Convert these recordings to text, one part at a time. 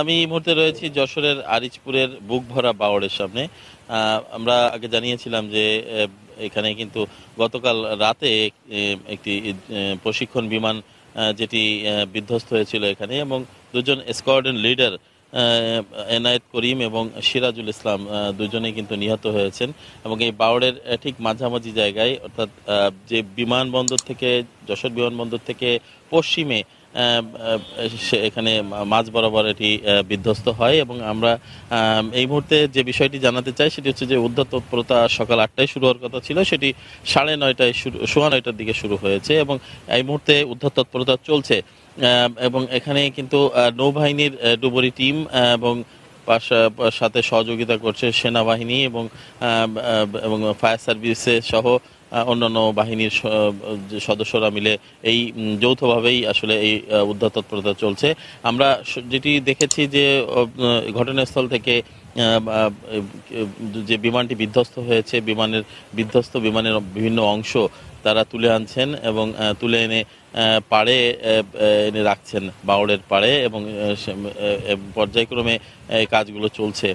আমি এই মুহূর্তে রয়েছি যশোরের আরিচপুরের বুক ভরা বাওড়ের সামনে আমরা আগে জানিয়েছিলাম যে এখানে কিন্তু গতকাল রাতে একটি প্রশিক্ষণ বিমান যেটি বিধ্বস্ত হয়েছিল এখানে এবং দুজন স্কোয়াডন লিডার এনায়েত করিম এবং সিরাজুল ইসলাম দুজনেই কিন্তু নিহত হয়েছেন এবং এই বাওড়ের ঠিক মাঝামাঝি জায়গায় অর্থাৎ যে বিমানবন্দর থেকে যশোর বিমানবন্দর থেকে পশ্চিমে এখানে মাঝ বরাবর এটি বিধ্বস্ত হয় এবং আমরা এই মুহূর্তে যে বিষয়টি জানাতে চাই সেটি হচ্ছে যে উদ্ধার তৎপরতা সকাল আটটায় শুরু হওয়ার কথা ছিল সেটি সাড়ে নয়টায় শুরু সোয়া নয়টার দিকে শুরু হয়েছে এবং এই মুহূর্তে উদ্ধার তৎপরতা চলছে এবং এখানে কিন্তু নৌবাহিনীর ডুবুরি টিম এবং সাথে সহযোগিতা করছে সেনাবাহিনী এবং এবং ফায়ার সার্ভিসে সহ অন্যান্য বাহিনীর সদস্যরা মিলে এই যৌথভাবেই আসলে এই উদ্ধার তৎপরতা চলছে আমরা যেটি দেখেছি যে ঘটনাস্থল থেকে যে বিমানটি বিধ্বস্ত হয়েছে বিমানের বিধ্বস্ত বিমানের বিভিন্ন অংশ তারা তুলে আনছেন এবং তুলে এনে পাড়ে এনে রাখছেন বাউড়ের পাড়ে এবং পর্যায়ক্রমে কাজগুলো চলছে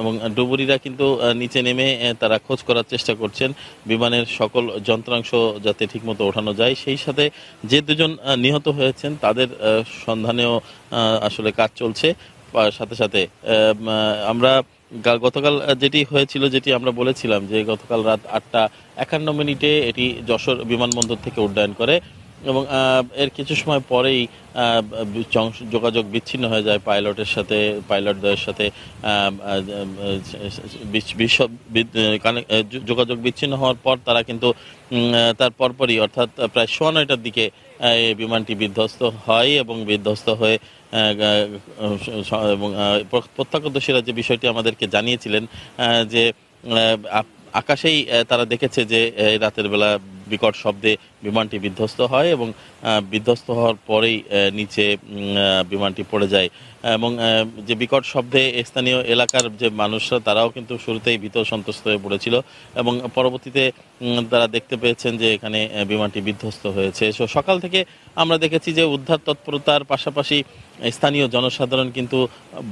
এবং ডুবুরিরা কিন্তু নিচে নেমে তারা খোঁজ করার চেষ্টা করছেন বিমানের সকল যন্ত্রাংশ যাতে ঠিকমতো ওঠানো যায় সেই সাথে যে দুজন নিহত হয়েছেন তাদের সন্ধানেও আসলে কাজ চলছে সাথে সাথে আমরা গতকাল যেটি হয়েছিল যেটি আমরা বলেছিলাম যে গতকাল রাত আটটা একান্ন মিনিটে এটি যশোর বিমানবন্দর থেকে উড্ডয়ন করে এবং এর কিছু সময় পরেই যোগাযোগ বিচ্ছিন্ন হয়ে যায় পাইলটের সাথে পাইলটদের সাথে যোগাযোগ বিচ্ছিন্ন হওয়ার পর তারা কিন্তু তার পরপরই অর্থাৎ প্রায় সোয়া নয়টার দিকে এই বিমানটি বিধ্বস্ত হয় এবং বিধ্বস্ত হয়ে এবং প্রত্যক্ষদর্শীরা যে বিষয়টি আমাদেরকে জানিয়েছিলেন যে আকাশেই তারা দেখেছে যে রাতের বেলা বিকট শব্দে বিমানটি বিধ্বস্ত হয় এবং বিধ্বস্ত হওয়ার পরেই নিচে বিমানটি পড়ে যায় এবং যে বিকট শব্দে স্থানীয় এলাকার যে মানুষরা তারাও কিন্তু শুরুতেই ভীত সন্তুষ্ট হয়ে পড়েছিল এবং পরবর্তীতে তারা দেখতে পেয়েছেন যে এখানে বিমানটি বিধ্বস্ত হয়েছে সো সকাল থেকে আমরা দেখেছি যে উদ্ধার তৎপরতার পাশাপাশি স্থানীয় জনসাধারণ কিন্তু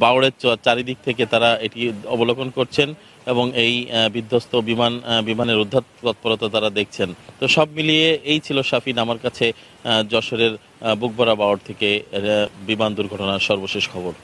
বাউড়ের চারিদিক থেকে তারা এটি অবলোকন করছেন এবং এই বিধ্বস্ত বিমান বিমানের উদ্ধার তৎপরতা তারা দেখছেন তো সব মিলিয়ে এই ছিল শাফিন আমার কাছে যশোরের বুকবরা বাওয়ার থেকে বিমান দুর্ঘটনার সর্বশেষ খবর